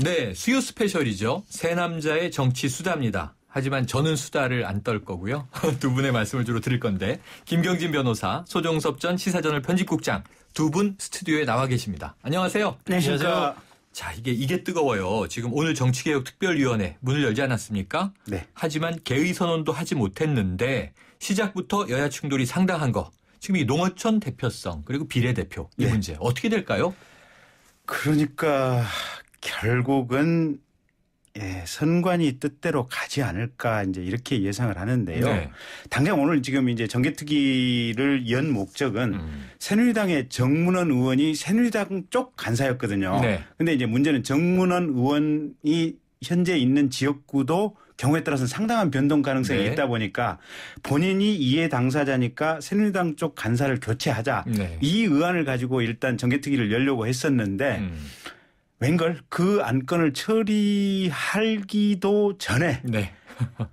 네, 수요 스페셜이죠. 세 남자의 정치 수다입니다. 하지만 저는 수다를 안 떨 거고요. 두 분의 말씀을 주로 드릴 건데 김경진 변호사, 소종섭 전 시사저널 편집국장 두 분 스튜디오에 나와 계십니다. 안녕하세요. 네, 안녕하세요. 자, 이게 이게 뜨거워요. 지금 오늘 정치개혁 특별위원회 문을 열지 않았습니까? 네. 하지만 개의 선언도 하지 못했는데 시작부터 여야 충돌이 상당한 거. 지금 이 농어촌 대표성 그리고 비례대표 이 네. 문제 어떻게 될까요? 그러니까 결국은 예, 선관위 뜻대로 가지 않을까 이제 이렇게 예상을 하는데요. 네. 당장 오늘 지금 이제 정개특위를 연 목적은 음. 새누리당의 정문원 의원이 새누리당 쪽 간사였거든요. 네. 근데 이제 문제는 정문원 의원이 현재 있는 지역구도 경우에 따라서는 상당한 변동 가능성이 네. 있다 보니까 본인이 이해 당사자니까 새누리당 쪽 간사를 교체하자 네. 이 의안을 가지고 일단 정개특위를 열려고 했었는데 음. 웬걸 그 안건을 처리하기도 전에 네.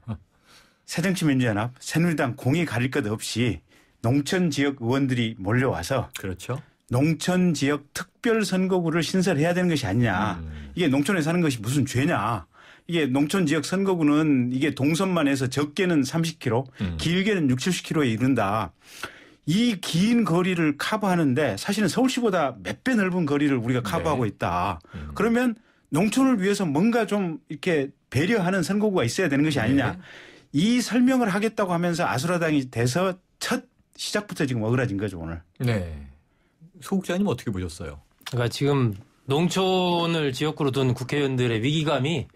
새정치민주연합 새누리당 공이 가릴 것 없이 농촌 지역 의원들이 몰려와서 그렇죠. 농촌 지역 특별 선거구를 신설해야 되는 것이 아니냐. 음. 이게 농촌에 사는 것이 무슨 죄냐. 이게 농촌 지역 선거구는 이게 동선만 해서 적게는 30km, 음. 길게는 6, 0 70km에 이른다. 이긴 거리를 커버하는데 사실은 서울시보다 몇 배 넓은 거리를 우리가 네. 커버하고 있다. 음. 그러면 농촌을 위해서 뭔가 좀 이렇게 배려하는 선거구가 있어야 되는 것이 아니냐. 네. 이 설명을 하겠다고 하면서 아수라당이 돼서 첫 시작부터 지금 어그라진 거죠 오늘. 네. 소국장님 어떻게 보셨어요? 그러니까 지금 농촌을 지역구로 둔 국회의원들의 위기감이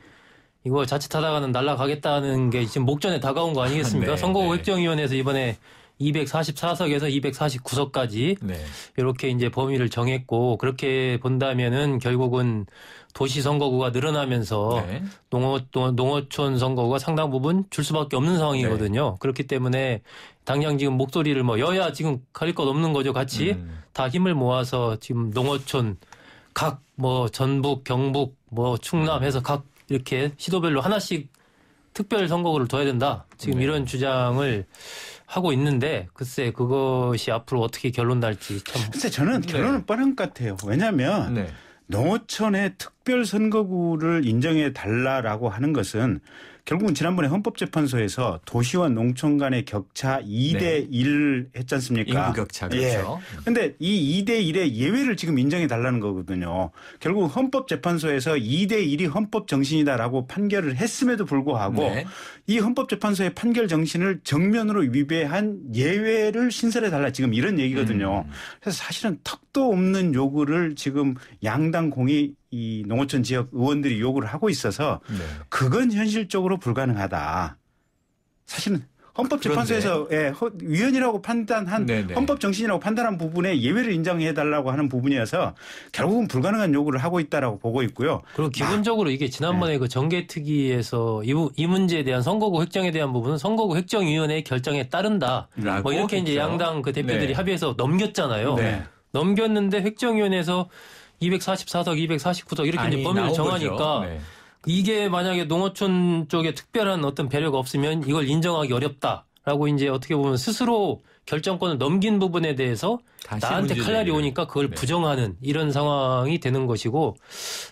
이거 자칫하다가는 날라가겠다는 게 지금 목전에 다가온 거 아니겠습니까? 아, 네, 선거구 획정위원회에서 이번에 244석에서 249석까지 네. 이렇게 이제 범위를 정했고 그렇게 본다면은 결국은 도시 선거구가 늘어나면서 네. 농어 농어촌 선거구가 상당 부분 줄 수밖에 없는 상황이거든요. 네. 그렇기 때문에 당장 지금 목소리를 뭐 여야 지금 가릴 것 없는 거죠. 같이 음. 다 힘을 모아서 지금 농어촌 각 뭐 전북, 경북, 뭐 충남 해서 각 이렇게 시도별로 하나씩 특별 선거구를 둬야 된다. 지금 네. 이런 주장을 하고 있는데 글쎄 그것이 앞으로 어떻게 결론 날지 참. 글쎄 저는 네. 결론은 네. 뻔한 것 같아요. 왜냐하면 네. 농어촌의 특별 선거구를 인정해 달라라고 하는 것은 결국은 지난번에 헌법재판소에서 도시와 농촌 간의 격차 2대 1을 했지 않습니까? 인구 격차 예. 그렇죠. 예. 근데 이 2대 1의 예외를 지금 인정해 달라는 거거든요. 결국 헌법재판소에서 2대 1이 헌법 정신이다라고 판결을 했음에도 불구하고 네. 이 헌법재판소의 판결 정신을 정면으로 위배한 예외를 신설해 달라 지금 이런 얘기거든요. 음. 그래서 사실은 턱도 없는 요구를 지금 양당 공이 이 농어촌 지역 의원들이 요구를 하고 있어서 네. 그건 현실적으로 불가능하다. 사실은 헌법재판소에서 예, 위헌이라고 판단한 네네. 헌법 정신이라고 판단한 부분에 예외를 인정해 달라고 하는 부분이어서 결국은 불가능한 요구를 하고 있다라고 보고 있고요. 그리고 기본적으로 아. 이게 지난번에 네. 그 정계특위에서 이, 이, 문제에 대한 선거구 획정에 대한 부분은 선거구 획정위원회의 결정에 따른다. 뭐 이렇게 했죠. 이제 양당 그 대표들이 네. 합의해서 넘겼잖아요. 네. 넘겼는데 획정위원회에서 244석, 249석 이렇게 아니, 이제 범위를 정하니까 네. 이게 만약에 농어촌 쪽에 특별한 어떤 배려가 없으면 이걸 인정하기 어렵다라고 이제 어떻게 보면 스스로 결정권을 넘긴 부분에 대해서 나한테 칼날이 오니까 그걸 네. 부정하는 이런 상황이 되는 것이고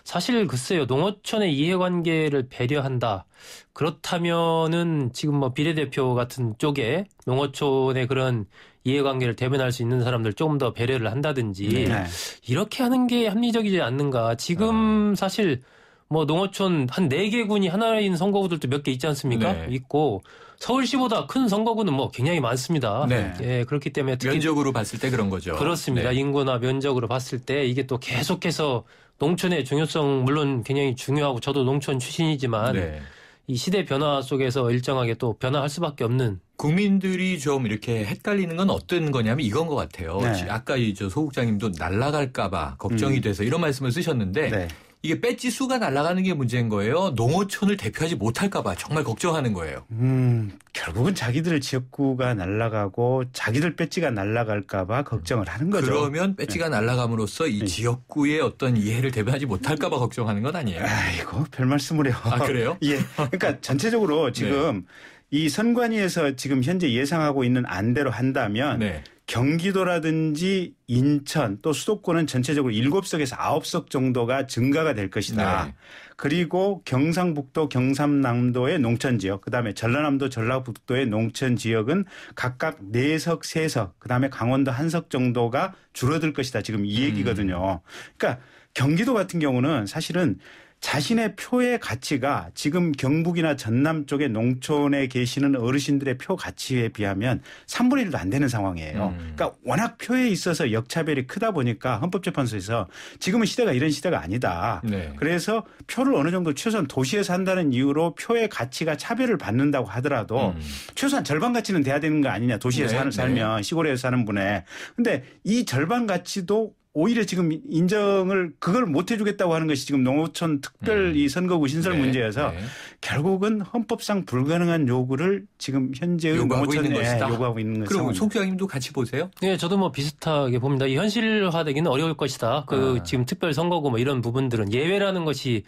사실 글쎄요 농어촌의 이해관계를 배려한다 그렇다면은 지금 뭐 비례대표 같은 쪽에 농어촌의 그런 이해관계를 대변할 수 있는 사람들 조금 더 배려를 한다든지 네. 이렇게 하는 게 합리적이지 않는가 지금 음. 사실 뭐 농어촌 한 네 개 군이 하나인 선거구들도 몇 개 있지 않습니까? 네. 있고 서울시보다 큰 선거구는 뭐 굉장히 많습니다. 네. 예, 그렇기 때문에 면적으로 봤을 때 그런 거죠. 그렇습니다. 네. 인구나 면적으로 봤을 때 이게 또 계속해서 농촌의 중요성 물론 굉장히 중요하고 저도 농촌 출신이지만 네. 이 시대 변화 속에서 일정하게 또 변화할 수밖에 없는 국민들이 좀 이렇게 헷갈리는 건 어떤 거냐면 이건 것 같아요. 네. 아까 이 저 소국장님도 날라갈까봐 걱정이 음. 돼서 이런 말씀을 쓰셨는데 네. 이게 배지 수가 날아가는 게 문제인 거예요. 농어촌을 대표하지 못할까봐 정말 걱정하는 거예요. 음, 결국은 자기들 지역구가 날아가고 자기들 배지가 날아갈까봐 걱정을 하는 거죠. 그러면 배지가 네. 날아감으로써 이 네. 지역구의 어떤 이해를 대변하지 못할까봐 걱정하는 건 아니에요. 아이고, 별 말씀을요. 아, 그래요? 예. 그러니까 전체적으로 지금 네. 이 선관위에서 지금 현재 예상하고 있는 안대로 한다면 네. 경기도라든지 인천 또 수도권은 전체적으로 7석에서 9석 정도가 증가가 될 것이다. 네. 그리고 경상북도, 경상남도의 농촌 지역, 그다음에 전라남도, 전라북도의 농촌 지역은 각각 4석, 3석, 그다음에 강원도 1석 정도가 줄어들 것이다. 지금 이 음. 얘기거든요. 음. 그러니까 경기도 같은 경우는 사실은 자신의 표의 가치가 지금 경북이나 전남 쪽의 농촌에 계시는 어르신들의 표 가치에 비하면 3분의 1도 안 되는 상황이에요. 음. 그러니까 워낙 표에 있어서 역차별이 크다 보니까 헌법재판소에서 지금은 시대가 이런 시대가 아니다. 네. 그래서 표를 어느 정도 최소한 도시에 산다는 이유로 표의 가치가 차별을 받는다고 하더라도 음. 최소한 절반 가치는 돼야 되는 거 아니냐. 도시에 네, 사 네. 살면 네. 시골에 사는 분의. 근데 이 절반 가치도 오히려 지금 인정을 그걸 못 해주겠다고 하는 것이 지금 농어촌 특별 음. 선거구 신설 네. 문제여서 네. 결국은 헌법상 불가능한 요구를 지금 현재의 농어촌에 요구하고 있는 것이다. 그럼 송규양님도 같이 보세요? 네, 저도 뭐 비슷하게 봅니다. 이 현실화되기는 어려울 것이다. 그 아. 지금 특별 선거구 뭐 이런 부분들은 예외라는 것이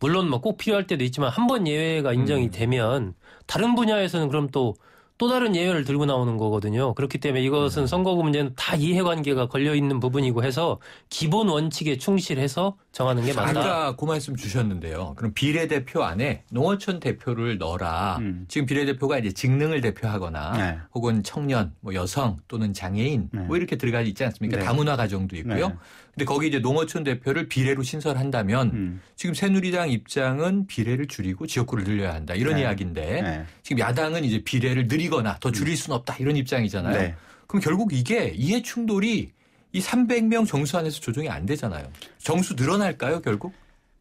물론 뭐 꼭 필요할 때도 있지만 한 번 예외가 인정이 음. 되면 다른 분야에서는 그럼 또또 다른 예외를 들고 나오는 거거든요. 그렇기 때문에 이것은 네. 선거구 문제는 다 이해관계가 걸려 있는 부분이고 해서 기본 원칙에 충실해서 정하는 게 맞다. 아까 그 말씀 주셨는데요. 그럼 비례대표 안에 농어촌 대표를 넣어라. 음. 지금 비례대표가 이제 직능을 대표하거나 네. 혹은 청년, 뭐 여성 또는 장애인 네. 뭐 이렇게 들어가 있지 않습니까? 네. 다문화 가정도 있고요. 네. 근데 거기 이제 농어촌 대표를 비례로 신설한다면 음. 지금 새누리당 입장은 비례를 줄이고 지역구를 늘려야 한다. 이런 네. 이야기인데 네. 지금 야당은 이제 비례를 늘리거나 더 줄일 음. 수는 없다. 이런 입장이잖아요. 그럼 결국 이게 이해 충돌이 이 300명 정수 안에서 조정이 안 되잖아요. 정수 늘어날까요, 결국?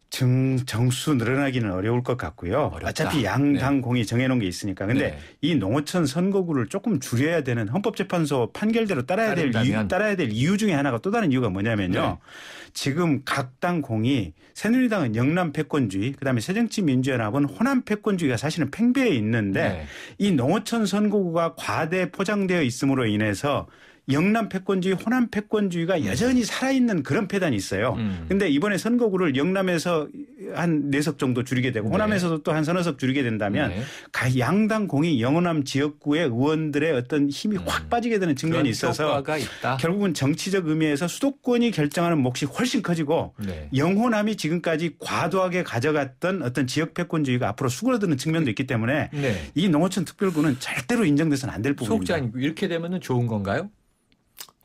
정, 정수 늘어나기는 어려울 것 같고요. 어렵다. 어차피 양당 공이 네. 정해놓은 게 있으니까. 근데 네. 이 농어촌 선거구를 조금 줄여야 되는 헌법재판소 판결대로 따라야 될 이유, 따라야 될 이유 중에 하나가 또 다른 이유가 뭐냐면요. 네. 지금 각 당 공이 새누리당은 영남 패권주의, 그다음에 새정치민주연합은 호남 패권주의가 사실은 팽배해 있는데 네. 이 농어촌 선거구가 과대 포장되어 있음으로 인해서 영남 패권주의, 호남 패권주의가 음. 여전히 살아있는 그런 패단이 있어요. 그런데 음. 이번에 선거구를 영남에서 한 네 석 정도 줄이게 되고 네. 호남에서도 네. 또한 서너석 줄이게 된다면 네. 양당 공이 영호남 지역구의 의원들의 어떤 힘이 음. 확 빠지게 되는 측면이 있어서 결국은 정치적 의미에서 수도권이 결정하는 몫이 훨씬 커지고 네. 영호남이 지금까지 과도하게 가져갔던 어떤 지역 패권주의가 앞으로 수그러드는 측면도 있기 때문에 네. 이 농어촌 특별구는 절대로 인정돼서는 안 될 부분입니다. 속지 이렇게 되면 좋은 건가요?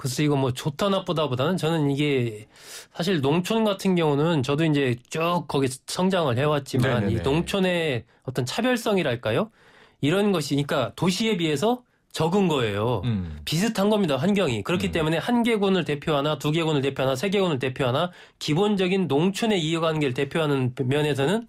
글쎄 이거 뭐 좋다 나쁘다보다는 저는 이게 사실 농촌 같은 경우는 저도 이제 쭉 거기 성장을 해왔지만 네네네. 이 농촌의 어떤 차별성이랄까요? 이런 것이 니까 그러니까 도시에 비해서 적은 거예요. 음. 비슷한 겁니다. 환경이. 그렇기 음. 때문에 한 개군을 대표하나 두 개군을 대표하나 세 개군을 대표하나 기본적인 농촌의 이해관계를 대표하는 면에서는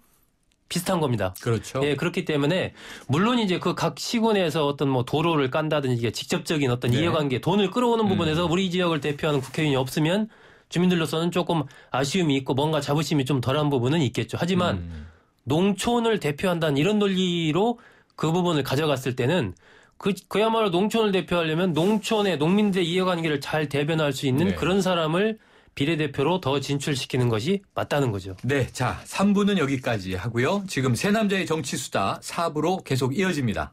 비슷한 겁니다. 그렇죠. 예, 그렇기 때문에 물론 이제 그 각 시군에서 어떤 뭐 도로를 깐다든지 직접적인 어떤 네. 이해관계, 돈을 끌어오는 음. 부분에서 우리 지역을 대표하는 국회의원이 없으면 주민들로서는 조금 아쉬움이 있고 뭔가 자부심이 좀 덜한 부분은 있겠죠. 하지만 음. 농촌을 대표한다는 이런 논리로 그 부분을 가져갔을 때는 그, 그야말로 농촌을 대표하려면 농촌의 농민들의 이해관계를 잘 대변할 수 있는 네. 그런 사람을 비례대표로 더 진출시키는 것이 맞다는 거죠. 네, 자 3부는 여기까지 하고요. 지금 새 남자의 정치 수다 4부로 계속 이어집니다.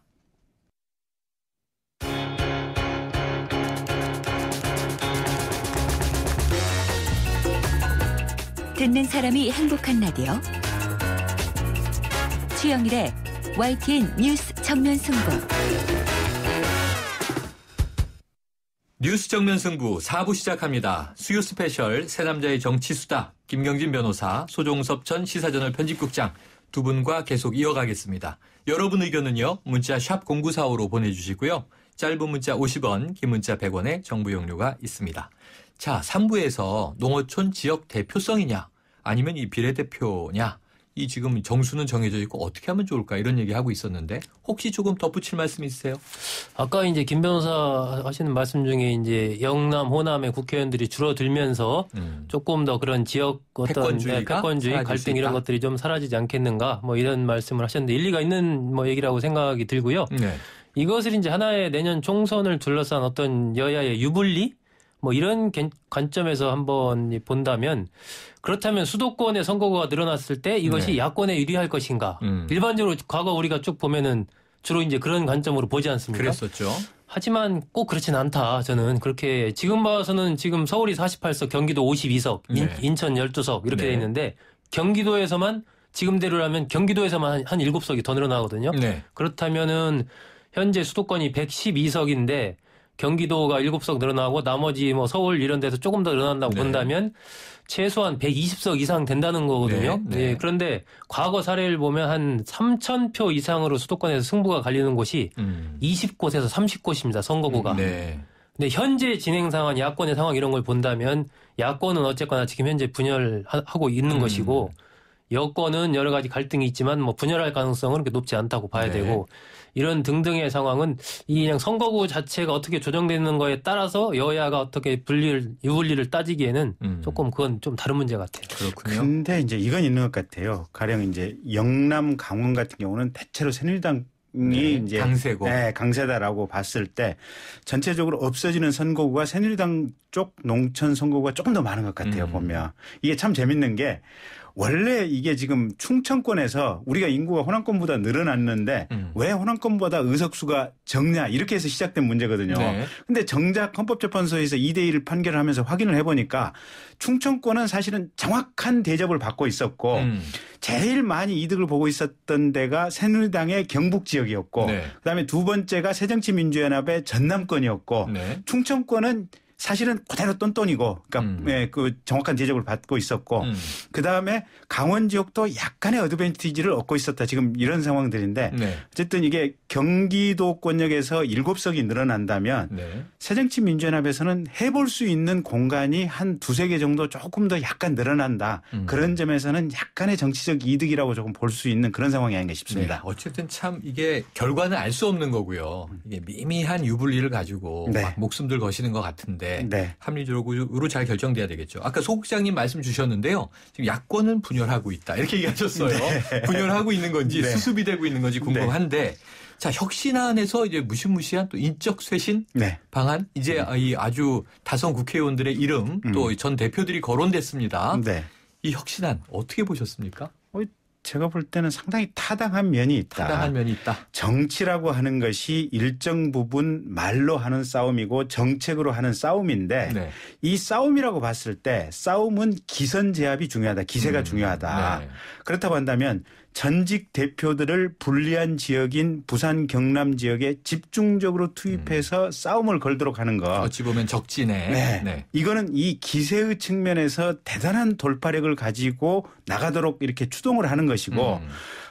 듣는 사람이 행복한 라디오. 최영일의 YTN 뉴스 청년 승부. 뉴스 정면 승부 4부 시작합니다. 수요 스페셜 새 남자의 정치 수다 김경진 변호사 소종섭 전 시사저널 편집국장 두 분과 계속 이어가겠습니다. 여러분 의견은요. 문자 샵 0945로 보내주시고요. 짧은 문자 50원, 긴 문자 100원의 정부 용료가 있습니다. 자, 3부에서 농어촌 지역 대표성이냐 아니면 이 비례대표냐 이 지금 정수는 정해져 있고 어떻게 하면 좋을까 이런 얘기하고 있었는데 혹시 조금 덧붙일 말씀 있으세요? 아까 이제 김 변호사 하시는 말씀 중에 이제 영남 호남의 국회의원들이 줄어들면서 음. 조금 더 그런 지역 어떤 네, 패권주의 갈등 이런 것들이 좀 사라지지 않겠는가 뭐 이런 말씀을 하셨는데 일리가 있는 뭐 얘기라고 생각이 들고요. 네. 이것을 이제 하나의 내년 총선을 둘러싼 어떤 여야의 유불리 뭐 이런 관점에서 한번 본다면 그렇다면 수도권의 선거구가 늘어났을 때 이것이 네. 야권에 유리할 것인가? 음. 일반적으로 과거 우리가 쭉 보면은 주로 이제 그런 관점으로 보지 않습니까? 그랬었죠. 하지만 꼭 그렇진 않다. 저는 그렇게 지금 봐서는 지금 서울이 48석, 경기도 52석, 네. 인, 천 12석 이렇게 네. 돼 있는데 경기도에서만 지금대로라면 경기도에서만 한 7석이 더 늘어나거든요. 네. 그렇다면은 현재 수도권이 112석인데 경기도가 7석 늘어나고 나머지 뭐 서울 이런 데서 조금 더 늘어난다고 네. 본다면 최소한 120석 이상 된다는 거거든요. 네, 네. 예, 그런데 과거 사례를 보면 한3 0 0 0표 이상으로 수도권에서 승부가 갈리는 곳이 음. 20곳에서 30곳입니다. 선거구가. 음, 네. 근데 현재 진행 상황, 야권의 상황 이런 걸 본다면 야권은 어쨌거나 지금 현재 분열하고 있는 음. 것이고 여권은 여러 가지 갈등이 있지만 뭐 분열할 가능성은 그렇게 높지 않다고 봐야 네. 되고 이런 등등의 상황은 이 그냥 선거구 자체가 어떻게 조정되는 거에 따라서 여야가 어떻게 분리를 유불리를 따지기에는 음. 조금 그건 좀 다른 문제 같아요. 그렇군요. 근데 이제 이건 있는 것 같아요. 가령 이제 영남 강원 같은 경우는 대체로 새누리당 이 네, 이제 강세고 네, 강세다라고 봤을 때 전체적으로 없어지는 선거구가 새누리당 쪽 농촌 선거구가 조금 더 많은 것 같아요 음. 보면 이게 참 재밌는 게 원래 이게 지금 충청권에서 우리가 인구가 호남권보다 늘어났는데 음. 왜 호남권보다 의석수가 적냐 이렇게 해서 시작된 문제거든요. 네. 근데 정작 헌법재판소에서 2대1 판결을 하면서 확인을 해보니까 충청권은 사실은 정확한 대접을 받고 있었고 음. 제일 많이 이득을 보고 있었던 데가 새누리당의 경북 지역이었고 네. 그다음에 두 번째가 새정치민주연합의 전남권이었고 네. 충청권은 사실은 그대로 똔똔이고 그러니까 음. 예, 그 정확한 지적을 받고 있었고 음. 그다음에 강원 지역도 약간의 어드밴티지를 얻고 있었다. 지금 이런 상황들인데 네. 어쨌든 이게 경기도권역에서 일곱 석이 늘어난다면 네. 새정치 민주연합에서는 해볼 수 있는 공간이 한 두세 개 정도 조금 더 약간 늘어난다. 음. 그런 점에서는 약간의 정치적 이득이라고 조금 볼 수 있는 그런 상황이 아닌가 싶습니다. 네. 어쨌든 참 이게 결과는 알 수 없는 거고요. 이게 미미한 유불리를 가지고 네. 막 목숨들 거시는 것 같은데 네. 합리적으로 잘 결정돼야 되겠죠. 아까 소 국장님 말씀 주셨는데요. 지금 야권은 분열하고 있다 이렇게 얘기하셨어요. 네. 분열하고 있는 건지 네. 수습이 되고 있는 건지 궁금한데 네. 자 혁신안에서 이제 무시무시한 또 인적 쇄신 네. 방안 이제 음. 이 아주 다성 국회의원들의 이름 음. 또전 대표들이 거론됐습니다. 네. 이 혁신안 어떻게 보셨습니까? 어, 제가 볼 때는 상당히 타당한 면이 있다. 타당한 면이 있다. 정치라고 하는 것이 일정 부분 말로 하는 싸움이고 정책으로 하는 싸움인데 네. 이 싸움이라고 봤을 때 싸움은 기선 제압이 중요하다. 기세가 음, 중요하다. 네. 그렇다고 한다면 전직 대표들을 불리한 지역인 부산 경남 지역에 집중적으로 투입해서 음. 싸움을 걸도록 하는 거. 어찌 보면 적진에. 네. 네. 이거는 이 기세의 측면에서 대단한 돌파력을 가지고 나가도록 이렇게 추동을 하는 것이고 음.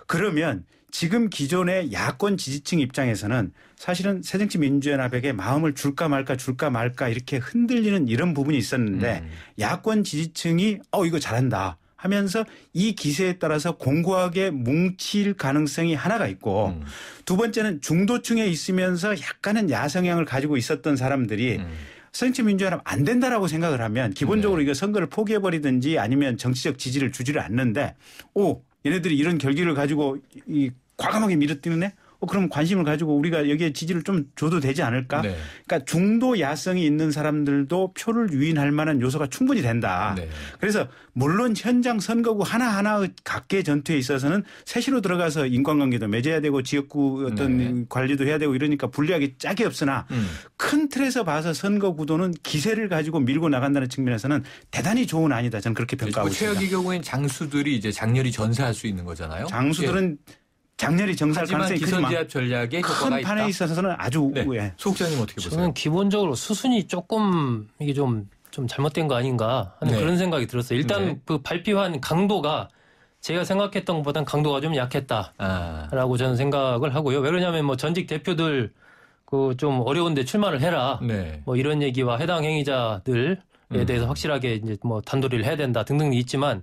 그러면 지금 기존의 야권 지지층 입장에서는 사실은 새정치민주연합에게 마음을 줄까 말까 줄까 말까 이렇게 흔들리는 이런 부분이 있었는데 음. 야권 지지층이 어 이거 잘한다. 하면서 이 기세에 따라서 공고하게 뭉칠 가능성이 하나가 있고 음. 두 번째는 중도층에 있으면서 약간은 야성향을 가지고 있었던 사람들이 음. 선친민주화라면 안 된다라고 생각을 하면 기본적으로 네. 이거 선거를 포기해버리든지 아니면 정치적 지지를 주지를 않는데 오 얘네들이 이런 결기를 가지고 이 과감하게 밀어뛰는 애 어, 그럼 관심을 가지고 우리가 여기에 지지를 좀 줘도 되지 않을까? 네. 그러니까 중도 야성이 있는 사람들도 표를 유인할 만한 요소가 충분히 된다. 네. 그래서 물론 현장 선거구 하나하나의 각계 전투에 있어서는 세시로 들어가서 인간관계도 맺어야 되고 지역구 어떤 네. 관리도 해야 되고 이러니까 불리하기 짝이 없으나 음. 큰 틀에서 봐서 선거 구도는 기세를 가지고 밀고 나간다는 측면에서는 대단히 좋은 아니다. 저는 그렇게 평가하고 있습니다. 최악의 경우엔 장수들이 이제 장렬히 전사할 수 있는 거잖아요. 장수들은 예. 작년히 정살 가능성이 크지만 기선제압 전략의 큰 판에 있어서는 아주 네. 예. 소극장님 어떻게 보세요? 저는 기본적으로 수순이 조금 이게 좀 좀 잘못된 거 아닌가 하는 네. 그런 생각이 들었어요. 일단 네. 그 발표한 강도가 제가 생각했던 것보다는 강도가 좀 약했다라고 아. 저는 생각을 하고요. 왜 그러냐면 뭐 전직 대표들 그 좀 어려운데 출마를 해라. 네. 뭐 이런 얘기와 해당 행위자들 에 음. 대해서 확실하게 이제 뭐 단도리를 해야 된다 등등 있지만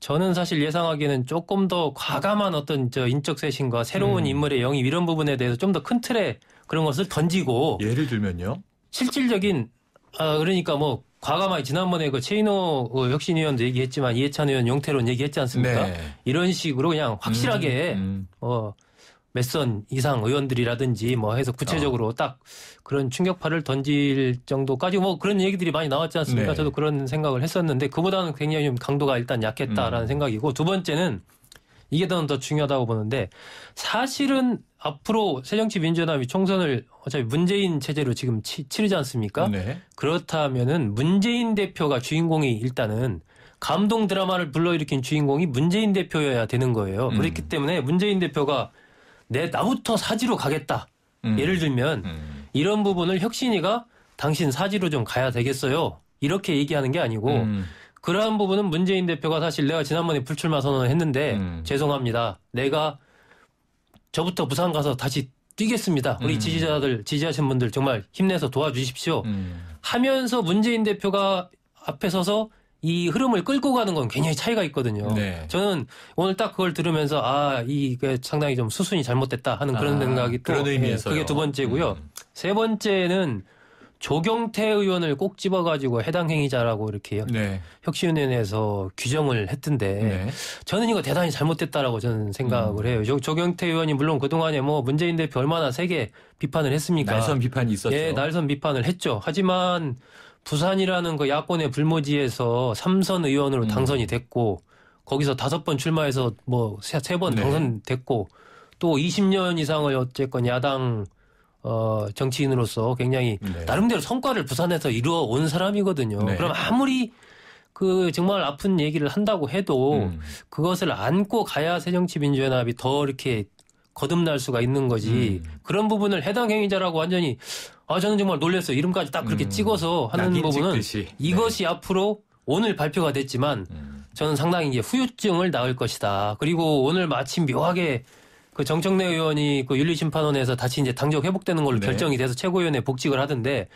저는 사실 예상하기에는 조금 더 과감한 어떤 저 인적 쇄신과 새로운 음. 인물의 영입 이런 부분에 대해서 좀 더 큰 틀에 그런 것을 던지고 예를 들면요. 실질적인 아 그러니까 뭐 과감하게 지난번에 그 최인호 그 혁신위원도 얘기했지만 이해찬 의원 용태론 얘기했지 않습니까? 네. 이런 식으로 그냥 확실하게 음, 음. 어 몇선 이상 의원들이라든지 뭐 해서 그렇죠. 구체적으로 어. 딱 그런 충격파를 던질 정도까지 뭐 그런 얘기들이 많이 나왔지 않습니까? 네. 저도 그런 생각을 했었는데 그보다는 굉장히 좀 강도가 일단 약했다라는 음. 생각이고 두 번째는 이게 더는더 중요하다고 보는데 사실은 앞으로 새정치민주연합이 총선을 어차피 문재인 체제로 지금 치, 치르지 않습니까? 네. 그렇다면은 문재인 대표가 주인공이 일단은 감동 드라마를 불러일으킨 주인공이 문재인 대표여야 되는 거예요. 음. 그렇기 때문에 문재인 대표가 내 나부터 사지로 가겠다. 음. 예를 들면 음. 이런 부분을 혁신이가 당신 사지로 좀 가야 되겠어요. 이렇게 얘기하는 게 아니고 음. 그러한 부분은 문재인 대표가 사실 내가 지난번에 불출마 선언을 했는데 음. 죄송합니다. 내가 저부터 부산 가서 다시 뛰겠습니다. 우리 음. 지지자들 지지하신 분들 정말 힘내서 도와주십시오. 음. 하면서 문재인 대표가 앞에 서서 이 흐름을 끌고 가는 건 굉장히 차이가 있거든요. 네. 저는 오늘 딱 그걸 들으면서 아 이게 그 상당히 좀 수순이 잘못됐다 하는 그런 아, 생각이 또 그런 예, 의미에서 그게 두 번째고요. 음. 세 번째는 조경태 의원을 꼭 집어가지고 해당 행위자라고 이렇게 네. 혁신위원회에서 규정을 했던데 네. 저는 이거 대단히 잘못됐다라고 저는 생각을 음. 해요. 조, 조경태 의원이 물론 그동안에 뭐 문재인 대표 얼마나 세게 비판을 했습니까? 날선 비판이 있었죠. 예, 날선 비판을 했죠. 하지만 부산이라는 그 야권의 불모지에서 삼선 의원으로 음. 당선이 됐고 거기서 다섯 번 출마해서 뭐 세번 네. 당선됐고 또 20년 이상을 어쨌건 야당 어 정치인으로서 굉장히 네. 나름대로 성과를 부산에서 이루어 온 사람이거든요. 네. 그럼 아무리 그 정말 아픈 얘기를 한다고 해도 음. 그것을 안고 가야 새정치민주연합이 더 이렇게 거듭날 수가 있는 거지. 음. 그런 부분을 해당 행위자라고 완전히 아 저는 정말 놀랬어요 이름까지 딱 그렇게 음. 찍어서 하는 부분은 찍듯이. 네. 이것이 네. 앞으로 오늘 발표가 됐지만 음. 저는 상당히 이제 후유증을 낳을 것이다. 그리고 오늘 마침 묘하게 그 정청래 의원이 그 윤리심판원에서 다시 이제 당적 회복되는 걸로 네. 결정이 돼서 최고위원회 복직을 하던데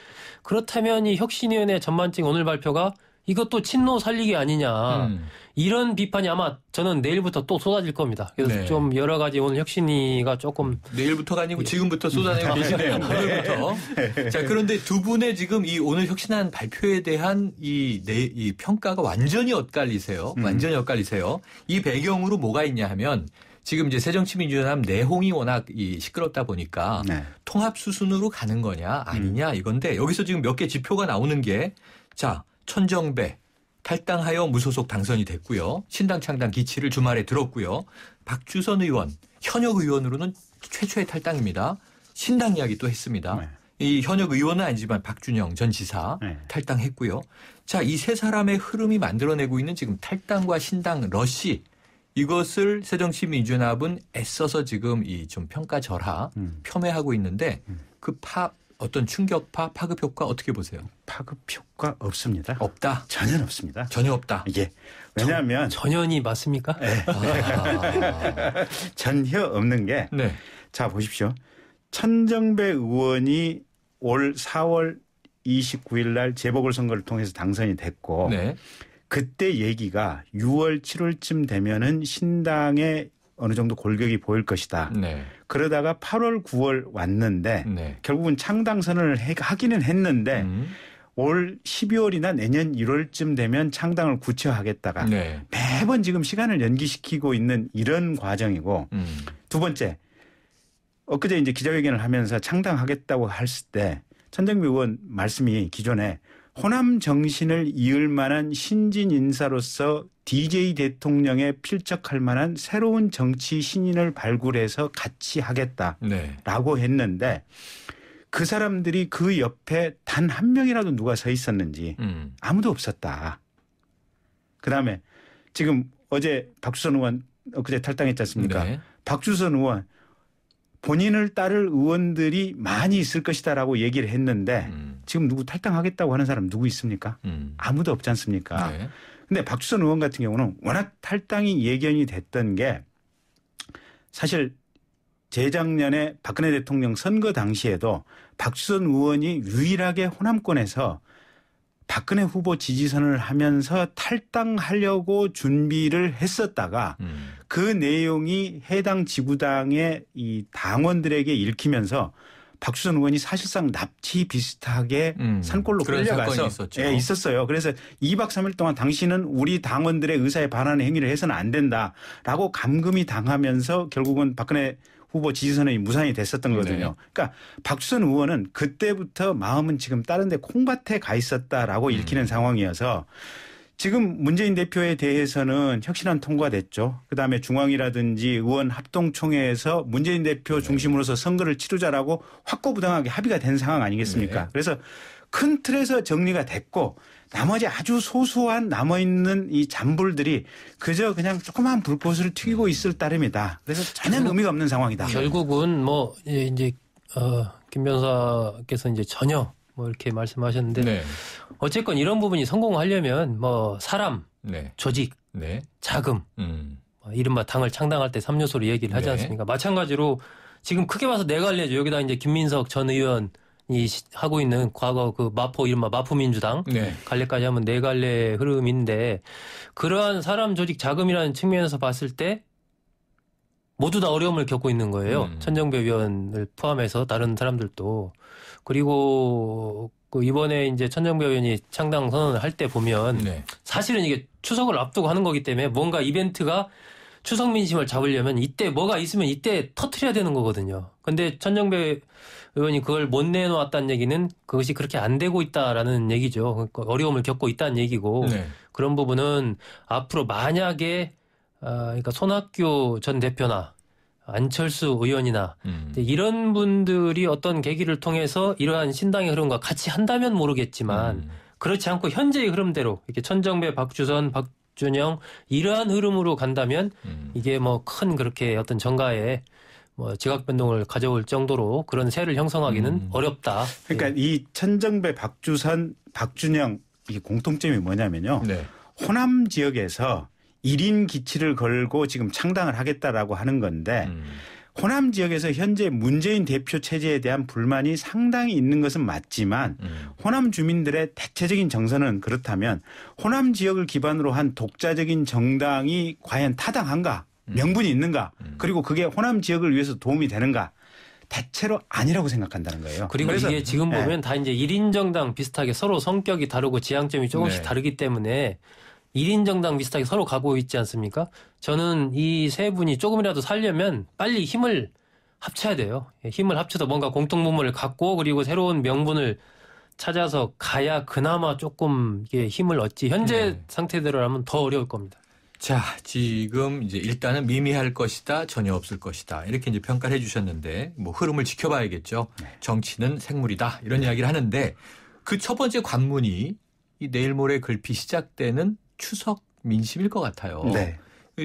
그렇다면 이 혁신위원회 전반적 인 오늘 발표가 이것도 친노 살리기 아니냐. 음. 이런 비판이 아마 저는 내일부터 또 쏟아질 겁니다. 그래서 네. 좀 여러 가지 오늘 혁신이가 조금 내일부터가 아니고 예. 지금부터 쏟아내고 계시네요. 음. 내일부터. 네. 자 그런데 두 분의 지금 이 오늘 혁신한 발표에 대한 이, 내, 이 평가가 완전히 엇갈리세요. 음. 완전히 엇갈리세요. 이 배경으로 뭐가 있냐 하면 지금 이제 새정치민주연합 내홍이 워낙 이 시끄럽다 보니까 네. 통합 수순으로 가는 거냐 아니냐 이건데 여기서 지금 몇 개 지표가 나오는 게 자, 천정배 탈당하여 무소속 당선이 됐고요. 신당 창당 기치를 주말에 들었고요. 박주선 의원 현역 의원으로는 최초의 탈당입니다. 신당 이야기 또 했습니다. 네. 이 현역 의원은 아니지만 박준영 전 지사 네. 탈당했고요. 자, 이 세 사람의 흐름이 만들어내고 있는 지금 탈당과 신당 러시 이것을 새정치민주연합은 애써서 지금 이 좀 평가절하 음. 폄훼하고 있는데 음. 그 파, 어떤 충격파, 파급 효과 어떻게 보세요? 파급 효과 없습니다. 없다. 전혀 없습니다. 전혀 없다. 예. 왜냐하면 전, 전현이 맞습니까? 네. 아. 전혀 없는 게. 네. 자 보십시오. 천정배 의원이 올 4월 29일 날 재보궐선거를 통해서 당선이 됐고 네. 그때 얘기가 6월 7월쯤 되면은 신당의 어느 정도 골격이 보일 것이다. 네. 그러다가 8월, 9월 왔는데 네. 결국은 창당 선언을 하기는 했는데 음. 올 12월이나 내년 1월쯤 되면 창당을 구체화하겠다가 네. 매번 지금 시간을 연기시키고 있는 이런 과정이고 음. 두 번째 엊그제 이제 기자회견을 하면서 창당하겠다고 했을 때 천정미 의원 말씀이 기존에 호남 정신을 이을 만한 신진 인사로서 DJ 대통령에 필적할 만한 새로운 정치 신인을 발굴해서 같이 하겠다라고 네. 했는데 그 사람들이 그 옆에 단 한 명이라도 누가 서 있었는지 음. 아무도 없었다. 그 다음에 지금 어제 박주선 의원 그제 탈당했지 않습니까? 네. 박주선 의원 본인을 따를 의원들이 많이 있을 것이다라고 얘기를 했는데 음. 지금 누구 탈당하겠다고 하는 사람 누구 있습니까? 음. 아무도 없지 않습니까? 네. 근데 박주선 의원 같은 경우는 워낙 탈당이 예견이 됐던 게 사실 재작년에 박근혜 대통령 선거 당시에도 박주선 의원이 유일하게 호남권에서 박근혜 후보 지지선을 하면서 탈당하려고 준비를 했었다가 음. 그 내용이 해당 지구당의 이 당원들에게 읽히면서 박수선 의원이 사실상 납치 비슷하게 음, 산골로 끌려가서 있었죠. 예, 있었어요. 그래서 2박 3일 동안 당신은 우리 당원들의 의사에 반하는 행위를 해서는 안 된다라고 감금이 당하면서 결국은 박근혜 후보 지지선언이 무산이 됐었던 네. 거거든요. 네. 그러니까 박수선 의원은 그때부터 마음은 지금 다른데 콩밭에 가 있었다라고 음. 읽히는 상황이어서 지금 문재인 대표에 대해서는 혁신안 통과됐죠. 그다음에 중앙이라든지 의원 합동총회에서 문재인 대표 네. 중심으로서 선거를 치르자라고 확고부당하게 합의가 된 상황 아니겠습니까? 네. 그래서 큰 틀에서 정리가 됐고 나머지 아주 소소한 남아있는 이 잔불들이 그저 그냥 조그만 불꽃을 튀기고 음. 있을 따름이다. 그래서 전혀 의미가 없는 상황이다. 결국은 뭐 이제 어, 김 변사께서 이제 전혀 뭐 이렇게 말씀하셨는데 네. 어쨌건 이런 부분이 성공하려면 뭐 사람, 네. 조직, 네. 자금, 음. 뭐 이른바 당을 창당할 때 3요소로 얘기를 하지 네. 않습니까? 마찬가지로 지금 크게 봐서 내가 알려줘. 여기다 이제 김민석 전 의원 이 하고 있는 과거 그 마포 이른바 마포민주당 네. 갈래까지 하면 네 갈래 흐름인데 그러한 사람 조직 자금이라는 측면에서 봤을 때 모두 다 어려움을 겪고 있는 거예요. 음. 천정배 위원을 포함해서 다른 사람들도 그리고 그 이번에 이제 천정배 의원이 창당 선언을 할 때 보면 네. 사실은 이게 추석을 앞두고 하는 거기 때문에 뭔가 이벤트가 추석 민심을 잡으려면 이때 뭐가 있으면 이때 터트려야 되는 거거든요. 근데 천정배 의원이 그걸 못 내놓았다는 얘기는 그것이 그렇게 안 되고 있다라는 얘기죠. 그러니까 어려움을 겪고 있다는 얘기고 네. 그런 부분은 앞으로 만약에 아, 그러니까 손학규 전 대표나 안철수 의원이나 음. 이런 분들이 어떤 계기를 통해서 이러한 신당의 흐름과 같이 한다면 모르겠지만 음. 그렇지 않고 현재의 흐름대로 이렇게 천정배, 박주선, 박준영 이러한 흐름으로 간다면 음. 이게 뭐 큰 그렇게 어떤 정가에 뭐 지각 변동을 가져올 정도로 그런 세를 형성하기는 음. 어렵다. 그러니까 예. 이 천정배, 박주선, 박준영 이 공통점이 뭐냐면요. 네. 호남 지역에서 1인 기치를 걸고 지금 창당을 하겠다라고 하는 건데 음. 호남 지역에서 현재 문재인 대표 체제에 대한 불만이 상당히 있는 것은 맞지만 음. 호남 주민들의 대체적인 정서는 그렇다면 호남 지역을 기반으로 한 독자적인 정당이 과연 타당한가 음. 명분이 있는가 음. 그리고 그게 호남 지역을 위해서 도움이 되는가 대체로 아니라고 생각한다는 거예요. 그리고 이게 지금 예. 보면 네. 다 이제 1인 정당 비슷하게 서로 성격이 다르고 지향점이 조금씩 네. 다르기 때문에 1인 정당 비슷하게 서로 가고 있지 않습니까? 저는 이 세 분이 조금이라도 살려면 빨리 힘을 합쳐야 돼요. 예, 힘을 합쳐서 뭔가 공통분모를 갖고 그리고 새로운 명분을 찾아서 가야 그나마 조금 이게 힘을 얻지. 현재 네. 상태대로라면 더 어려울 겁니다. 자, 지금 이제 일단은 미미할 것이다, 전혀 없을 것이다. 이렇게 이제 평가를 해 주셨는데 뭐 흐름을 지켜봐야겠죠. 네. 정치는 생물이다. 이런 네. 이야기를 하는데 그 첫 번째 관문이 이 내일 모레 글피 시작되는 추석 민심일 것 같아요. 네.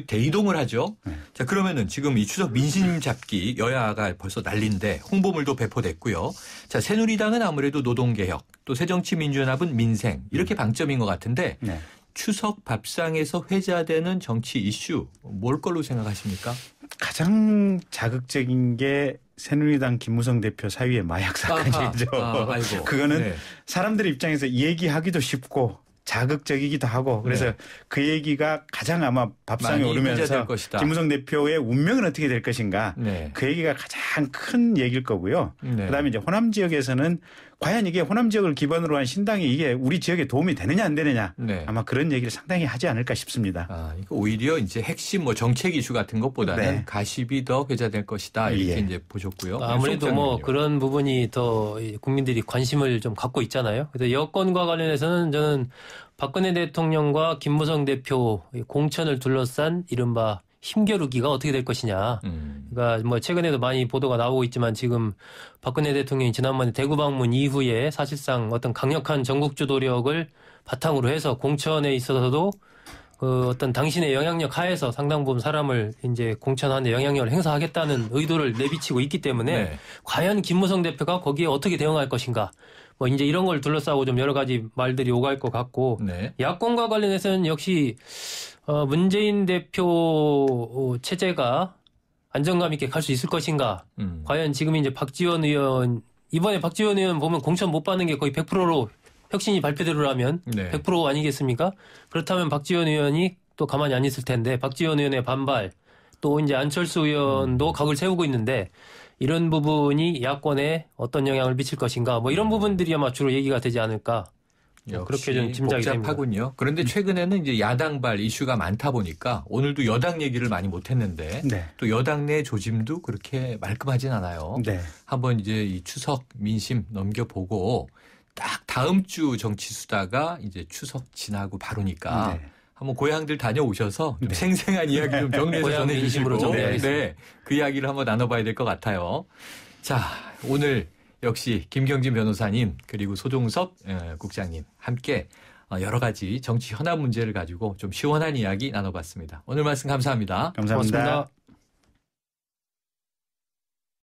대이동을 하죠. 네. 자 그러면은 지금 이 추석 민심 잡기 여야가 벌써 난린데 홍보물도 배포됐고요. 자 새누리당은 아무래도 노동개혁 또 새정치민주연합은 민생 이렇게 음. 방점인 것 같은데 네. 추석 밥상에서 회자되는 정치 이슈 뭘 걸로 생각하십니까? 가장 자극적인 게 새누리당 김무성 대표 사위의 마약 사건이죠. 아, 아, 아, 그거는 네. 사람들 의 입장에서 얘기하기도 쉽고 자극적이기도 하고 그래서 네. 그 얘기가 가장 아마 밥상에 오르면서 김무성 대표의 운명은 어떻게 될 것인가 네. 그 얘기가 가장 큰 얘기일 거고요. 네. 그다음에 이제 호남 지역에서는 과연 이게 호남 지역을 기반으로 한 신당이 이게 우리 지역에 도움이 되느냐 안 되느냐 네. 아마 그런 얘기를 상당히 하지 않을까 싶습니다. 아, 그러 오히려 이제 핵심 뭐 정책 이슈 같은 것보다는 네. 가십이 더 괴자될 것이다 이렇게 예. 이제 보셨고요. 아, 아무래도 뭐 그런 부분이 더 국민들이 관심을 좀 갖고 있잖아요. 그래서 여권과 관련해서는 저는 박근혜 대통령과 김무성 대표 공천을 둘러싼 이른바 힘겨루기가 어떻게 될 것이냐. 음. 그러니까 뭐 최근에도 많이 보도가 나오고 있지만 지금 박근혜 대통령이 지난번에 대구 방문 이후에 사실상 어떤 강력한 전국 주도력을 바탕으로 해서 공천에 있어서도 그 어떤 당신의 영향력 하에서 상당 부분 사람을 이제 공천하는 영향력을 행사하겠다는 의도를 내비치고 있기 때문에 네. 과연 김무성 대표가 거기에 어떻게 대응할 것인가 뭐 이제 이런 걸 둘러싸고 좀 여러 가지 말들이 오갈 것 같고 네. 야권과 관련해서는 역시 어 문재인 대표 어, 체제가 안정감 있게 갈 수 있을 것인가. 음. 과연 지금 이제 박지원 의원 이번에 박지원 의원 보면 공천 못 받는 게 거의 100%로 혁신이 발표대로라면 네. 100% 아니겠습니까? 그렇다면 박지원 의원이 또 가만히 안 있을 텐데 박지원 의원의 반발 또 이제 안철수 의원도 음. 각을 세우고 있는데 이런 부분이 야권에 어떤 영향을 미칠 것인가 뭐 이런 부분들이 아마 주로 얘기가 되지 않을까 뭐 그렇게 좀 짐작이 복잡하군요. 됩니다. 그런데 음. 최근에는 이제 야당발 이슈가 많다 보니까 오늘도 여당 얘기를 많이 못했는데 네. 또 여당 내 조짐도 그렇게 말끔하진 않아요. 네. 한번 이제 이 추석 민심 넘겨보고 딱 다음 주 정치 수다가 이제 추석 지나고 바로니까 네. 한번 고향들 다녀오셔서 좀 네. 생생한 이야기 좀 정리해서 전해주시고 네. 네. 그 이야기를 한번 나눠봐야 될 것 같아요. 자 오늘 역시 김경진 변호사님 그리고 소종섭 국장님 함께 어, 여러 가지 정치 현안 문제를 가지고 좀 시원한 이야기 나눠봤습니다. 오늘 말씀 감사합니다. 감사합니다 고맙습니다.